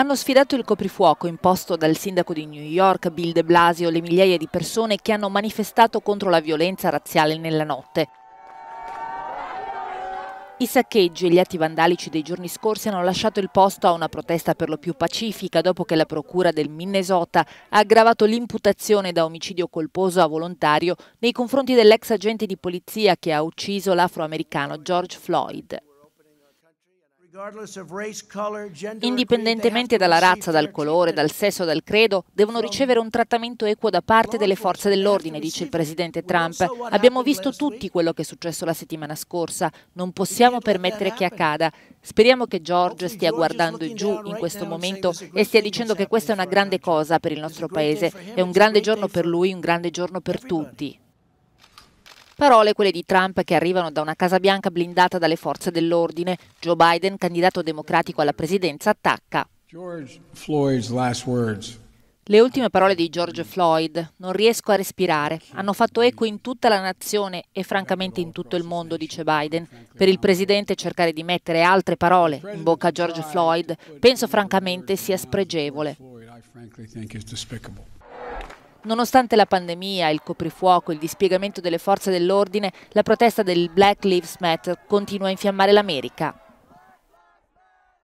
hanno sfidato il coprifuoco imposto dal sindaco di New York Bill de Blasio le migliaia di persone che hanno manifestato contro la violenza razziale nella notte. I saccheggi e gli atti vandalici dei giorni scorsi hanno lasciato il posto a una protesta per lo più pacifica dopo che la Procura del Minnesota ha aggravato l'imputazione da omicidio colposo a volontario nei confronti dell'ex agente di polizia che ha ucciso l'afroamericano George Floyd indipendentemente dalla razza, dal colore, dal sesso, dal credo, devono ricevere un trattamento equo da parte delle forze dell'ordine, dice il presidente Trump. Abbiamo visto tutti quello che è successo la settimana scorsa, non possiamo permettere che accada. Speriamo che George stia guardando giù in questo momento e stia dicendo che questa è una grande cosa per il nostro paese, è un grande giorno per lui, un grande giorno per tutti. Parole quelle di Trump che arrivano da una Casa Bianca blindata dalle forze dell'ordine. Joe Biden, candidato democratico alla presidenza, attacca. Le ultime parole di George Floyd, non riesco a respirare, hanno fatto eco in tutta la nazione e francamente in tutto il mondo, dice Biden. Per il Presidente cercare di mettere altre parole in bocca a George Floyd penso francamente sia spregevole. Nonostante la pandemia, il coprifuoco, il dispiegamento delle forze dell'ordine, la protesta del Black Lives Matter continua a infiammare l'America.